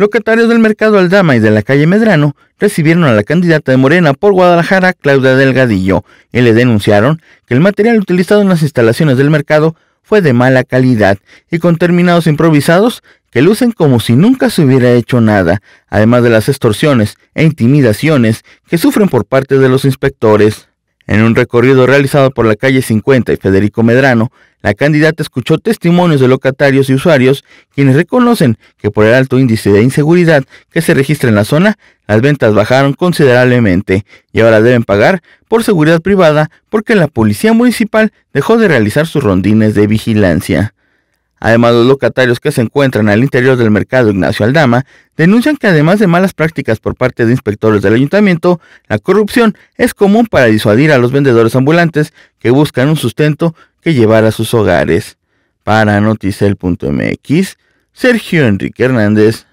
Locatarios del Mercado Aldama y de la calle Medrano recibieron a la candidata de Morena por Guadalajara, Claudia Delgadillo, y le denunciaron que el material utilizado en las instalaciones del mercado fue de mala calidad y con terminados improvisados que lucen como si nunca se hubiera hecho nada, además de las extorsiones e intimidaciones que sufren por parte de los inspectores. En un recorrido realizado por la calle 50 y Federico Medrano, la candidata escuchó testimonios de locatarios y usuarios quienes reconocen que por el alto índice de inseguridad que se registra en la zona, las ventas bajaron considerablemente y ahora deben pagar por seguridad privada porque la policía municipal dejó de realizar sus rondines de vigilancia. Además, los locatarios que se encuentran al interior del mercado Ignacio Aldama denuncian que además de malas prácticas por parte de inspectores del ayuntamiento, la corrupción es común para disuadir a los vendedores ambulantes que buscan un sustento que llevar a sus hogares. Para Noticel.mx, Sergio Enrique Hernández.